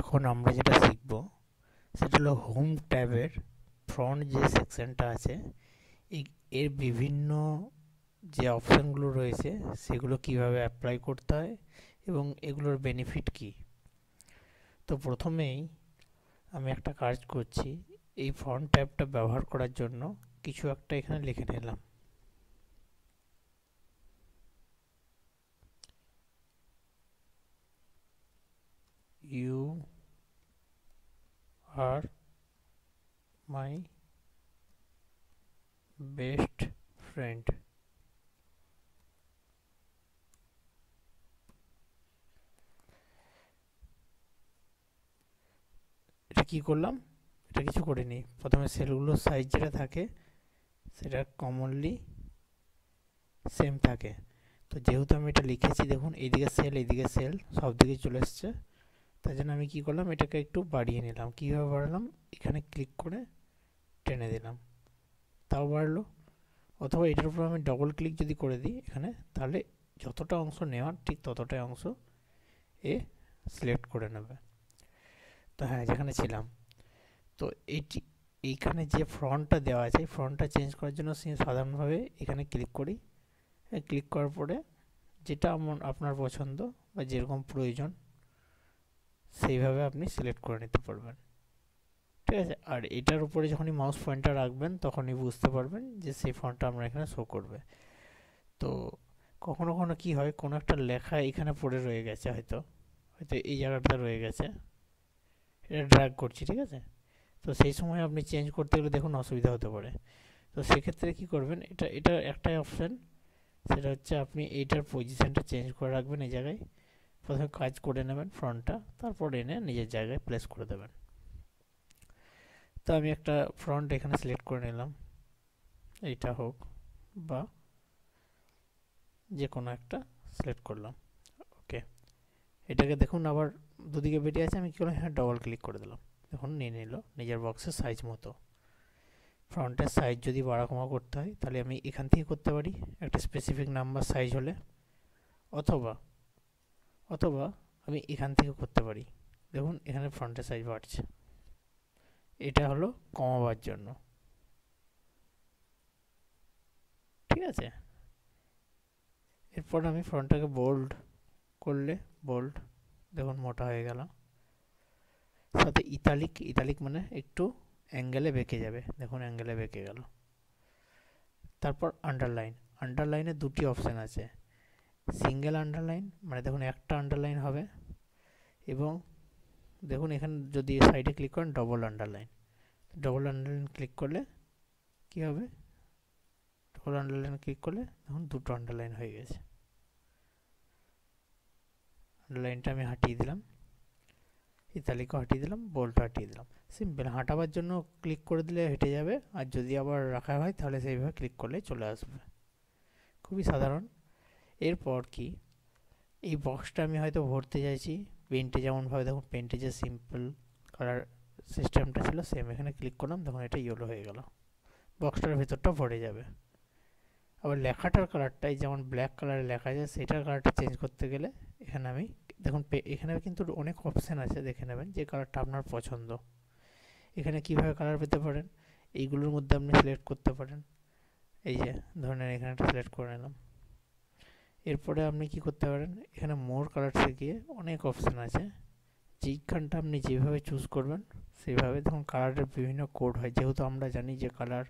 এখন আমরা যেটা শিখব সেটা হলো হোম ট্যাবের ফ্রন্ট যে সেকশনটা আছে এর বিভিন্ন যে অপশানগুলো রয়েছে সেগুলো কিভাবে অ্যাপ্লাই করতে হয় এবং এগুলোর বেনিফিট কি তো প্রথমেই আমি একটা কাজ করছি এই ফ্রন্ট ট্যাবটা ব্যবহার করার জন্য কিছু একটা এখানে লিখে নিলাম you are my best friend এটা কি করলাম এটা কিছু করিনি প্রথমে সেলগুলোর সাইজ যেটা থাকে সেটা কমনলি সেম থাকে তো যেহেতু আমি এটা লিখেছি দেখুন এইদিকে সেল এইদিকে সেল সব দিকে চলে এসছে তাই জন্য আমি কী করলাম এটাকে একটু বাড়িয়ে নিলাম কীভাবে বাড়ালাম এখানে ক্লিক করে টেনে দিলাম তাও বাড়লো অথবা এটার উপর আমি ডবল ক্লিক যদি করে দিই এখানে তাহলে যতটা অংশ নেওয়ার ঠিক ততটাই অংশ এ সিলেক্ট করে নেবে তো হ্যাঁ যেখানে ছিলাম তো এটি এইখানে যে ফ্রন্টটা দেওয়া আছে এই ফ্রন্টটা চেঞ্জ করার জন্য সাধারণভাবে এখানে ক্লিক করি ক্লিক করার পরে যেটা আপনার পছন্দ বা যেরকম প্রয়োজন সেইভাবে আপনি সিলেক্ট করে নিতে পারবেন ঠিক আছে আর এটার উপরে যখনই মাউস পয়েন্টটা রাখবেন তখনই বুঝতে পারবেন যে সেই ফন্টটা আমরা এখানে শো করবে তো কখনো কখনো কি হয় কোনো একটা লেখা এখানে পড়ে রয়ে গেছে হয়তো হয়তো এই জায়গাটা রয়ে গেছে এটা ড্র্যাগ করছি ঠিক আছে তো সেই সময় আপনি চেঞ্জ করতে গেলে দেখুন অসুবিধা হতে পারে তো সেক্ষেত্রে কি করবেন এটা এটা একটাই অপশান সেটা হচ্ছে আপনি এইটার পজিশানটা চেঞ্জ করে রাখবেন এই জায়গায় প্রথমে কাজ করে নেবেন ফ্রন্টটা তারপর এনে নিজের জায়গায় প্লেস করে দেবেন তো আমি একটা ফ্রন্ট এখানে সিলেক্ট করে নিলাম এইটা হোক বা যে কোনো একটা সিলেক্ট করলাম ওকে এটাকে দেখুন আবার দুদিকে বেরিয়ে আছে আমি কী করলাম হ্যাঁ ডবল ক্লিক করে দিলাম দেখুন নিয়ে নিল নিজের বক্সের সাইজ মতো ফ্রন্টের সাইজ যদি বাড়াকমা করতে হয় তাহলে আমি এখান থেকে করতে পারি একটা স্পেসিফিক নাম্বার সাইজ হলে অথবা অথবা আমি এখান থেকে করতে পারি দেখুন এখানে ফ্রন্টের সাইজ বাড়ছে এটা হলো কমাবার জন্য ঠিক আছে এরপর আমি ফ্রন্টটাকে বোল্ড করলে বোল্ড দেখুন মোটা হয়ে গেল সাথে ইতালিক ইতালিক মানে একটু অ্যাঙ্গেলে বেঁকে যাবে দেখুন অ্যাঙ্গেলে বেঁকে গেল তারপর আন্ডারলাইন আন্ডারলাইনে দুটি অপশান আছে সিঙ্গেল আন্ডারলাইন মানে দেখুন একটা আন্ডারলাইন হবে এবং দেখুন এখানে যদি সাইডে ক্লিক করেন double underline double underline click করলে কি হবে ডবল আন্ডারলাইন ক্লিক করলে দেখুন দুটো আন্ডারলাইন হয়ে গেছে আন্ডারলাইনটা আমি হাঁটিয়ে দিলাম ইতালিকে হাঁটিয়ে দিলাম বোল্টটা হাঁটিয়ে দিলাম সিম্পল হাঁটাবার জন্য ক্লিক করে দিলে হেঁটে যাবে আর যদি আবার রাখা হয় তাহলে সেইভাবে ক্লিক করলে চলে আসবে খুবই সাধারণ এরপর কি এই বক্সটা আমি হয়তো ভরতে চাইছি পেন্টে যেমনভাবে দেখুন পেন্টে যে সিম্পল কালার সিস্টেমটা ছিল সেম এখানে ক্লিক করলাম তখন এটা ইয়েলো হয়ে গেল বক্সটার ভেতরটা ভরে যাবে আবার লেখাটার কালারটাই যেমন ব্ল্যাক কালারে লেখা যায় সেটার কালারটা চেঞ্জ করতে গেলে এখানে আমি দেখুন এখানে কিন্তু অনেক অপশান আছে দেখে নেবেন যে কালারটা আপনার পছন্দ এখানে কিভাবে কালার পেতে পারেন এইগুলোর মধ্যে আপনি সিলেক্ট করতে পারেন এই যে ধরেন এখানে একটা সিলেক্ট করে নিলাম এরপরে আপনি কি করতে পারেন এখানে মোর কালার্সে গিয়ে অনেক অপশান আছে যেইখানটা আপনি যেভাবে চুজ করবেন সেভাবে দেখুন কালারের বিভিন্ন কোড হয় যেহেতু আমরা জানি যে কালার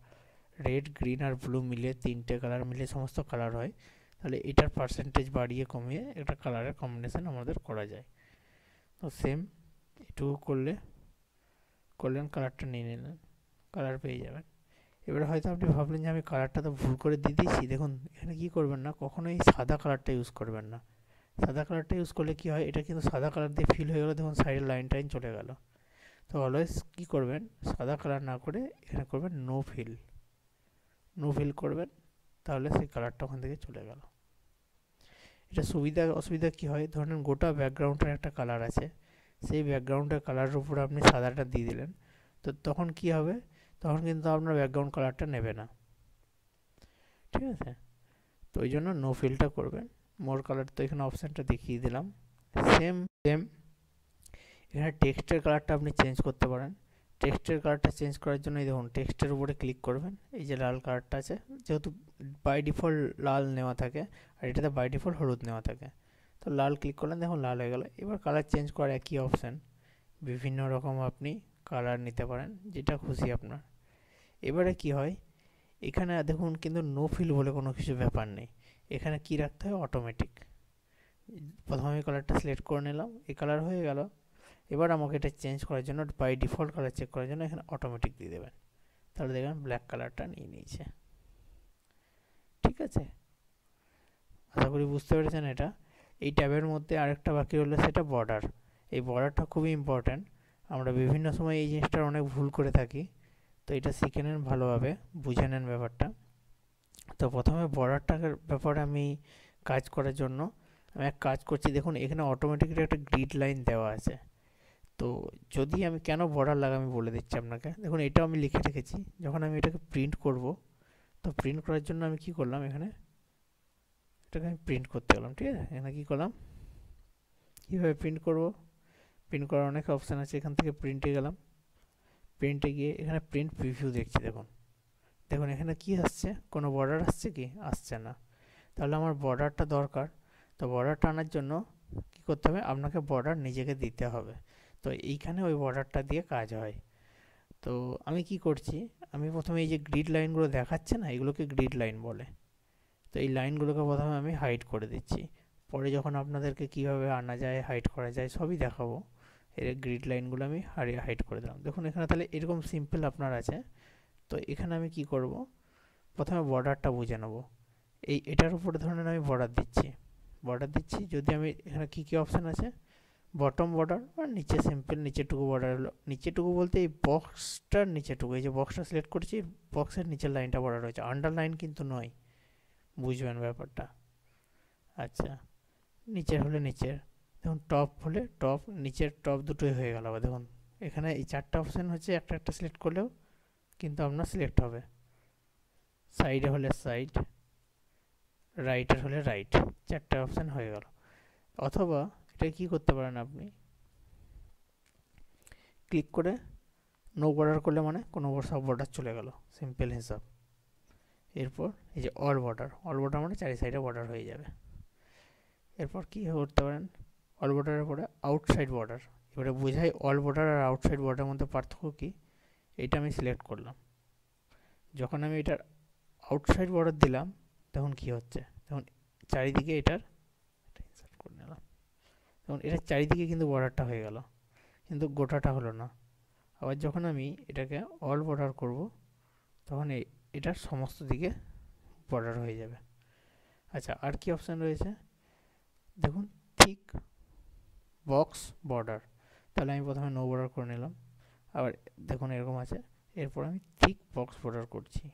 রেড গ্রিন আর ব্লু মিলে তিনটে কালার মিলে সমস্ত কালার হয় তাহলে এটার পার্সেন্টেজ বাড়িয়ে কমিয়ে একটা কালারের কম্বিনেশান আমাদের করা যায় তো সেম এটুকু করলে করলেন কালারটা নিয়ে নিলেন কালার পেয়ে যাবেন এবারে হয়তো আপনি ভাবলেন যে আমি কালারটা তো ভুল করে দিয়ে দিয়েছি দেখুন এখানে কী করবেন না কখনোই সাদা কালারটা ইউজ করবেন না সাদা কালারটা ইউজ করলে কী হয় এটা কিন্তু সাদা কালার দিয়ে ফিল হয়ে গেলো দেখুন সাইডের লাইন টাইন চলে গেল তো অলওয়েজ কী করবেন সাদা কালার না করে এখানে করবেন নো ফিল নো ফিল করবেন তাহলে সেই কালারটা ওখান থেকে চলে গেল এটা সুবিধা অসুবিধা কী হয় ধরেন গোটা ব্যাকগ্রাউন্ডের একটা কালার আছে সেই ব্যাকগ্রাউন্ডের কালারের উপরে আপনি সাদাটা দিয়ে দিলেন তো তখন কি হবে তখন কিন্তু আপনার ব্যাকগ্রাউন্ড কালারটা নেবে না ঠিক আছে তো ওই জন্য নো ফিলটা করবেন মোর কালার তো এখানে অপশানটা দেখিয়ে দিলাম সেম সেম এখানে টেক্সটের কালারটা আপনি চেঞ্জ করতে পারেন টেক্সটের কালারটা চেঞ্জ করার জন্য এই দেখুন টেক্সটের উপরে ক্লিক করবেন এই যে লাল কালারটা আছে যেহেতু বাই ডিফল্ট লাল নেওয়া থাকে আর এটাতে বাই ডিফল্ট হলুদ নেওয়া থাকে তো লাল ক্লিক করলেন দেখুন লাল হয়ে গেল এবার কালার চেঞ্জ করার একই অপশান বিভিন্ন রকম আপনি কালার নিতে পারেন যেটা খুশি আপনার এবারে কি হয় এখানে দেখুন কিন্তু নো ফিল বলে কোনো কিছু ব্যাপার নেই এখানে কি রাখতে হয় অটোমেটিক প্রথমে আমি কালারটা সিলেক্ট করে নিলাম এই কালার হয়ে গেল এবার আমাকে এটা চেঞ্জ করার জন্য বাই ডিফল্ট কালার চেক করার জন্য এখানে অটোমেটিক দিয়ে দেবেন তাহলে দেখবেন ব্ল্যাক কালারটা নিয়ে নিয়েছে ঠিক আছে আশা করি বুঝতে পেরেছেন এটা এই ট্যাবের মধ্যে আরেকটা বাকি হলো সেটা বর্ডার এই বর্ডারটা খুবই ইম্পর্ট্যান্ট আমরা বিভিন্ন সময় এই জিনিসটার অনেক ভুল করে থাকি তো এটা শিখে নেন ভালোভাবে বুঝে নেন ব্যাপারটা তো প্রথমে বর্ডার টাকার ব্যাপারে আমি কাজ করার জন্য আমি এক কাজ করছি দেখুন এখানে অটোমেটিক্যালি একটা গ্রিড লাইন দেওয়া আছে তো যদি আমি কেন বর্ডার লাগা আমি বলে দিচ্ছি আপনাকে দেখুন এটাও আমি লিখে রেখেছি যখন আমি এটাকে প্রিন্ট করব তো প্রিন্ট করার জন্য আমি কি করলাম এখানে এটাকে আমি প্রিন্ট করতে গেলাম ঠিক আছে এখানে কী করলাম কীভাবে প্রিন্ট করব প্রিন্ট করার অনেক অপশান আছে এখান থেকে প্রিন্টে গেলাম প্রিন্টে গিয়ে এখানে প্রিন্ট প্রিভিউ দেখছি দেখুন দেখুন এখানে কি আসছে কোনো বর্ডার আসছে কি আসছে না তাহলে আমার বর্ডারটা দরকার তো বর্ডারটা আনার জন্য কি করতে হবে আপনাকে বর্ডার নিজেকে দিতে হবে তো এইখানে ওই বর্ডারটা দিয়ে কাজ হয় তো আমি কি করছি আমি প্রথমে এই যে গ্রিড লাইনগুলো দেখাচ্ছে না এগুলোকে গ্রিড লাইন বলে তো এই লাইনগুলোকে প্রথমে আমি হাইট করে দিচ্ছি পরে যখন আপনাদেরকে কিভাবে আনা যায় হাইট করা যায় সবই দেখাবো এর গ্রিড লাইনগুলো আমি হারিয়ে হাইড করে দিলাম দেখুন এখানে তাহলে এরকম সিম্পল আপনার আছে তো এখানে আমি কি করব প্রথমে বর্ডারটা বুঝে নেব এই এটার উপরে ধরনের আমি বর্ডার দিচ্ছি বর্ডার দিচ্ছি যদি আমি এখানে কী কী অপশান আছে বটম বর্ডার আর নিচে সিম্পল নিচেটুকু বর্ডার হলো নিচেটুকু বলতে এই বক্সটার নিচেটুকু এই যে বক্সটা সিলেক্ট করছি বক্সের নিচের লাইনটা বর্ডার রয়েছে আন্ডারলাইন কিন্তু নয় বুঝবেন ব্যাপারটা আচ্ছা নিচের হলে নিচের দেখুন টপ হলে টপ নিচের টপ দুটোই হয়ে গেল আবার দেখুন এখানে এই চারটা অপশান হচ্ছে একটা একটা সিলেক্ট করলেও কিন্তু আপনার সিলেক্ট হবে সাইডে হলে সাইড রাইটের হলে রাইট চারটা অপশান হয়ে গেল অথবা এটা কি করতে পারেন আপনি ক্লিক করে নো বর্ডার করলে মানে কোনো সব বর্ডার চলে গেল সিম্পল হিসাব এরপর এই যে অল বর্ডার অল বর্ডার মানে চারি সাইডে বর্ডার হয়ে যাবে এরপর কি করতে পারেন অল বর্ডারের পরে আউটসাইড বর্ডার এবারে বোঝাই অল বর্ডার আর আউটসাইড বর্ডারের মধ্যে পার্থক্য কী এটা আমি সিলেক্ট করলাম যখন আমি এটার আউটসাইড বর্ডার দিলাম তখন কি হচ্ছে তখন চারিদিকে এটার ইনসার্ট করে নিলাম তখন এটার চারিদিকে কিন্তু বর্ডারটা হয়ে গেল কিন্তু গোটাটা হলো না আবার যখন আমি এটাকে অল বর্ডার করব তখন এটার সমস্ত দিকে বর্ডার হয়ে যাবে আচ্ছা আর কি অপশান রয়েছে দেখুন ঠিক বক্স বর্ডার তাহলে আমি প্রথমে নো বর্ডার করে নিলাম আবার দেখুন এরকম আছে এরপর আমি থিক বক্স বর্ডার করছি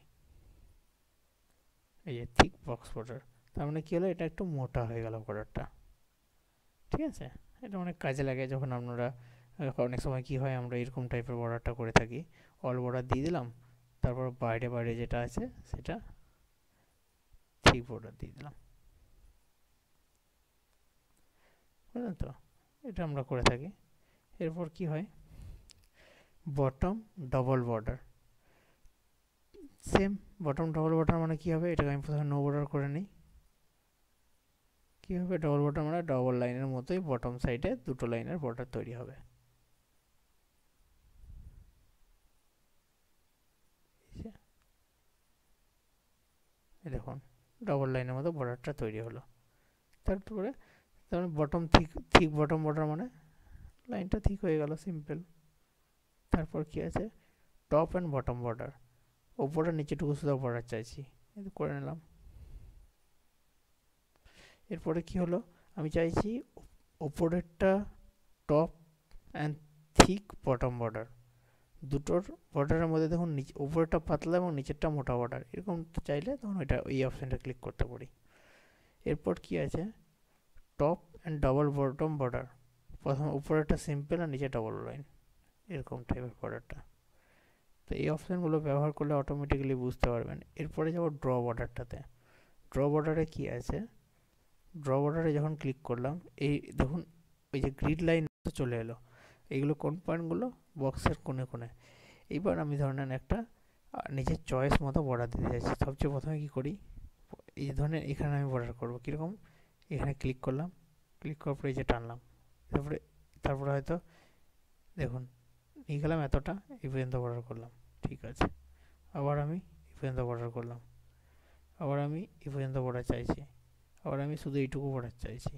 এই যে থিক বক্স বর্ডার তার মানে কী হলো এটা একটু মোটা হয়ে গেল বর্ডারটা ঠিক আছে এটা অনেক কাজে লাগে যখন আপনারা অনেক সময় কি হয় আমরা এরকম টাইপের বর্ডারটা করে থাকি অল বর্ডার দিয়ে দিলাম তারপর বাইরে বাইরে যেটা আছে সেটা ঠিক বর্ডার দিয়ে দিলাম বুঝলেন তো এটা আমরা করে থাকি এরপর কি হয় bottom double border same bottom double border মানে কি হবে এটাকে আমি প্রথমে নো বর্ডার করে নিই কী হবে ডবল বর্ডার মানে ডবল লাইনের মতোই বটম সাইডে দুটো লাইনের বর্ডার তৈরি হবে দেখুন ডবল লাইনের মতো বর্ডারটা তৈরি হলো তারপরে তারপরে bottom thick thick bottom border মানে লাইনটা ঠিক হয়ে গেল সিম্পল তারপর কি আছে টপ অ্যান্ড বটম বর্ডার নিচে নিচেটুকু শুধু বর্ডার চাইছি এটা করে নিলাম এরপরে কি হলো আমি চাইছি ওপরেরটা top and thick bottom border দুটোর বর্ডারের মধ্যে দেখুন নিচে ওপরেরটা পাতলা এবং নিচেরটা মোটা বর্ডার এরকম চাইলে তখন ওইটা এই অপশানটা ক্লিক করতে পারি এরপর কি আছে top and double bottom border প্রথম একটা সিম্পল আর নিচে ডাবল লাইন এরকম টাইপের বর্ডারটা তো এই অপশানগুলো ব্যবহার করলে অটোমেটিক্যালি বুঝতে পারবেন এরপরে যাবো ড্র বর্ডারটাতে ড্র বর্ডারে কি আছে ড্র বর্ডারে যখন ক্লিক করলাম এই দেখুন ওই যে গ্রিড লাইন চলে এলো এইগুলো কোন পয়েন্টগুলো বক্সের কোণে কোণে এইবার আমি ধরে নেন একটা নিজের চয়েস মতো বর্ডার দিতে চাইছি সবচেয়ে প্রথমে কি করি এই ধরনের এখানে আমি বর্ডার করবো কীরকম এখানে ক্লিক করলাম ক্লিক করার পরে যে টানলাম তারপরে তারপরে হয়তো দেখুন নিয়ে গেলাম এতটা এই পর্যন্ত অর্ডার করলাম ঠিক আছে আবার আমি এই পর্যন্ত অর্ডার করলাম আবার আমি এই পর্যন্ত অর্ডার চাইছি আবার আমি শুধু এইটুকু বর্ডার চাইছি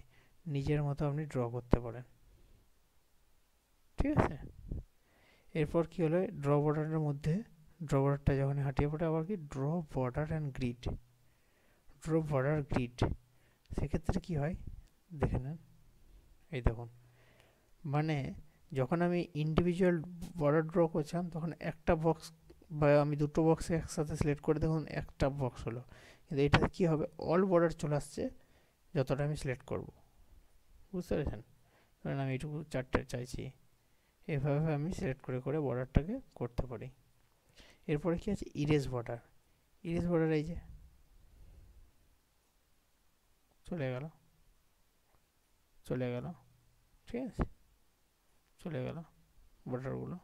নিজের মতো আপনি ড্র করতে পারেন ঠিক আছে এরপর কি হলো ড্র বর্ডারের মধ্যে ড্র বর্ডারটা যখন হাঁটিয়ে পড়ে আবার কি draw border and grid draw border grid সেক্ষেত্রে কি হয় দেখে নেন এই দেখুন মানে যখন আমি ইন্ডিভিজুয়াল বর্ডার ড্র করছিলাম তখন একটা বক্স বা আমি দুটো বক্সে একসাথে সিলেক্ট করে দেখুন একটা বক্স হলো কিন্তু এটাতে কী হবে অল বর্ডার চলে আসছে যতটা আমি সিলেক্ট করব বুঝতে পেরেছেন কারণ আমি এইটুকু চারটে চাইছি এভাবে আমি সিলেক্ট করে করে বর্ডারটাকে করতে পারি এরপরে কি আছে ইরেজ বর্ডার ইরেজ বর্ডার এই যে চলে গেল চলে গেল ঠিক আছে চলে গেল বর্ডারগুলো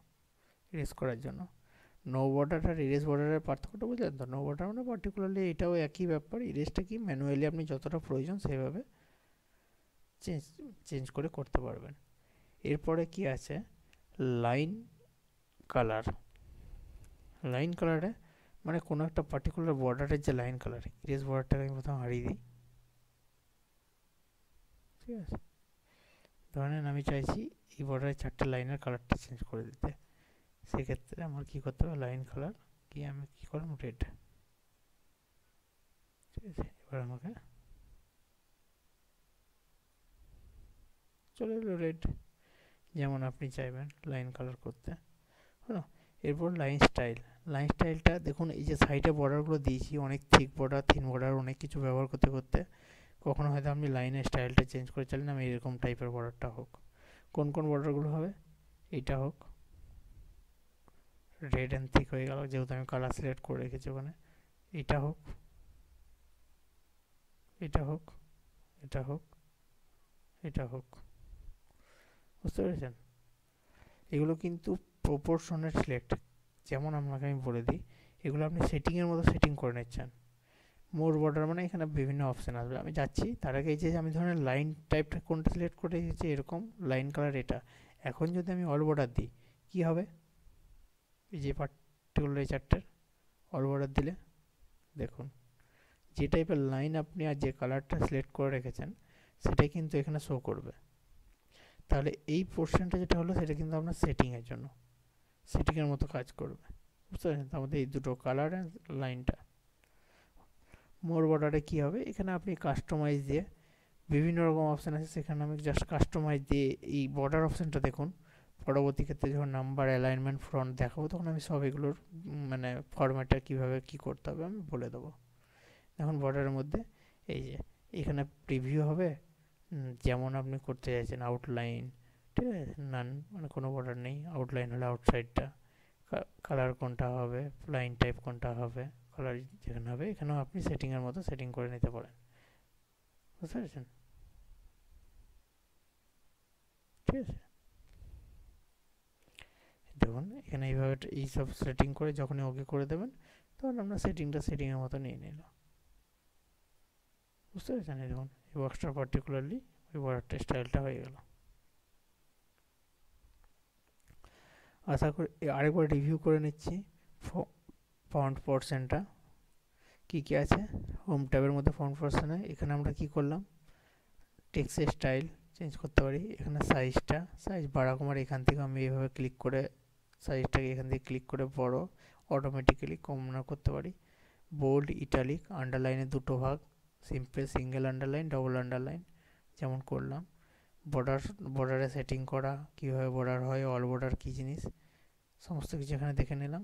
ইরেজ করার জন্য নো বর্ডার আর ইরেজ বর্ডারের পার্থক্যটা বুঝলেন তো নো বর্ডার মানে পার্টিকুলারলি এটাও একই ব্যাপার ইরেজটা কি ম্যানুয়ালি আপনি যতটা প্রয়োজন সেভাবে চেঞ্জ চেঞ্জ করে করতে পারবেন এরপরে কি আছে লাইন কালার লাইন কালারে মানে কোনো একটা পার্টিকুলার বর্ডারের যে লাইন কালার ইরেজ বর্ডারটাকে আমি প্রথমে হারিয়ে দিই ঠিক আছে ধরেন আমি চাইছি এই বর্ডারের চারটে লাইনের কালারটা চেঞ্জ করে দিতে সেক্ষেত্রে আমার কী করতে হবে লাইন কালার গিয়ে আমি কী করলাম রেড ঠিক আছে এবার আমাকে চলে এলো রেড যেমন আপনি চাইবেন লাইন কালার করতে হলো এরপর লাইন স্টাইল লাইন স্টাইলটা দেখুন এই যে সাইডে বর্ডারগুলো দিয়েছি অনেক থিক বর্ডার থিন বর্ডার অনেক কিছু ব্যবহার করতে করতে কখনো হয়তো আপনি লাইনের স্টাইলটা চেঞ্জ করে চাইলেন আমি এরকম টাইপের বর্ডারটা হোক কোন কোন বর্ডারগুলো হবে এইটা হোক রেড অ্যান্ড থিক হয়ে গেল যেহেতু আমি কালার সিলেক্ট করে রেখেছি ওখানে এটা হোক এটা হোক এটা হোক এটা হোক বুঝতে পেরেছেন এগুলো কিন্তু প্রপোর্শনের সিলেক্ট যেমন আপনাকে আমি বলে দিই এগুলো আপনি সেটিংয়ের মতো সেটিং করে নিচ্ছেন মোর বর্ডার মানে এখানে বিভিন্ন অপশান আসবে আমি যাচ্ছি তার আগে এই যে আমি ধরেন লাইন টাইপটা কোনটা সিলেক্ট করে এসেছি এরকম লাইন কালার এটা এখন যদি আমি অল বর্ডার দিই কি হবে এই যে পার্টিকুলার এই চারটার অল বর্ডার দিলে দেখুন যে টাইপের লাইন আপনি আর যে কালারটা সিলেক্ট করে রেখেছেন সেটাই কিন্তু এখানে শো করবে তাহলে এই পোর্শনটা যেটা হলো সেটা কিন্তু আপনার সেটিংয়ের জন্য সেটিংয়ের মতো কাজ করবে বুঝতে পারছেন আমাদের এই দুটো কালার অ্যান্ড লাইনটা মোর বর্ডারে কি হবে এখানে আপনি কাস্টমাইজ দিয়ে বিভিন্ন রকম অপশান আছে সেখানে আমি জাস্ট কাস্টমাইজ দিয়ে এই বর্ডার অপশানটা দেখুন পরবর্তী ক্ষেত্রে যখন নাম্বার অ্যালাইনমেন্ট ফ্রন্ট দেখাবো তখন আমি সব এগুলোর মানে ফরম্যাটটা কীভাবে কি করতে হবে আমি বলে দেবো এখন বর্ডারের মধ্যে এই যে এখানে প্রিভিউ হবে যেমন আপনি করতে চাইছেন আউটলাইন ঠিক আছে নান মানে কোনো বর্ডার নেই আউটলাইন হলে আউটসাইডটা কালার কোনটা হবে লাইন টাইপ কোনটা হবে কালার যেখানে হবে এখানেও আপনি সেটিংয়ের মতো সেটিং করে নিতে পারেন বুঝতে পেরেছেন ঠিক আছে দেখুন এখানে এইভাবে এইসব সেটিং করে যখনই ওকে করে দেবেন তখন আমরা সেটিংটা সেটিংয়ের মতো নিয়ে নিল বুঝতে পেরেছেন দেখুন এই বক্সটা পার্টিকুলারলি ওই বর্ডারটা স্টাইলটা হয়ে গেল আশা করি আরেকবার রিভিউ করে নিচ্ছি ফন্ট পোর্শনটা কি কি আছে হোম ট্যাবের মধ্যে ফন্ট পোর্শনে এখানে আমরা কি করলাম টেক্সের স্টাইল চেঞ্জ করতে পারি এখানে সাইজটা সাইজ বাড়া কমার এখান থেকে আমি এইভাবে ক্লিক করে সাইজটাকে এখান থেকে ক্লিক করে বড় অটোমেটিক্যালি কমনা করতে পারি বোল্ড ইটালিক আন্ডারলাইনে দুটো ভাগ simple single underline double underline যেমন করলাম বর্ডার বর্ডারে সেটিং করা কীভাবে বর্ডার হয় অল বর্ডার কী জিনিস সমস্ত কিছু এখানে দেখে নিলাম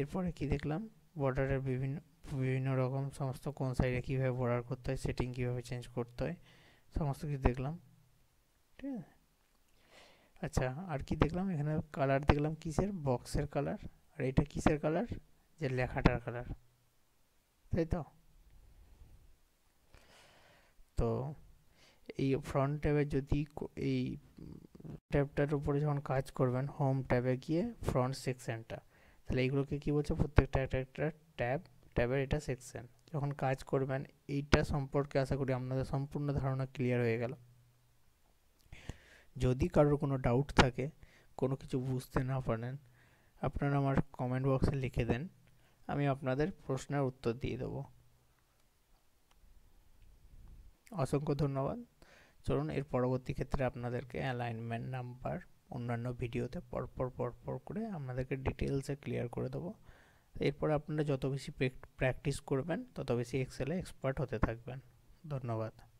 এরপরে কি দেখলাম বর্ডারের বিভিন্ন বিভিন্ন রকম সমস্ত কোন সাইডে কীভাবে বর্ডার করতে হয় সেটিং কীভাবে চেঞ্জ করতে হয় সমস্ত কিছু দেখলাম ঠিক আছে আচ্ছা আর কি দেখলাম এখানে কালার দেখলাম কিসের বক্সের কালার আর এটা কিসের কালার যে লেখাটার কালার তাই তো তো এই ফ্রন্ট ট্যাবে যদি এই ট্যাবটার উপরে যখন কাজ করবেন হোম ট্যাবে গিয়ে ফ্রন্ট সেকশনটা তাহলে এইগুলোকে কি বলছে প্রত্যেকটা একটা একটা ট্যাব ট্যাবের এটা সেকশন যখন কাজ করবেন এইটা সম্পর্কে আশা করি আপনাদের সম্পূর্ণ ধারণা ক্লিয়ার হয়ে গেল যদি কারোর কোনো ডাউট থাকে কোনো কিছু বুঝতে না পারেন আপনারা আমার কমেন্ট বক্সে লিখে দেন আমি আপনাদের প্রশ্নের উত্তর দিয়ে দেবো অসংখ্য ধন্যবাদ চলুন এর পরবর্তী ক্ষেত্রে আপনাদেরকে অ্যালাইনমেন্ট নাম্বার অন্যান্য ভিডিওতে পরপর পরপর করে আপনাদেরকে ডিটেলসে ক্লিয়ার করে দেবো এরপর আপনারা যত বেশি প্র্যাকটিস করবেন তত বেশি এক্সেলে এক্সপার্ট হতে থাকবেন ধন্যবাদ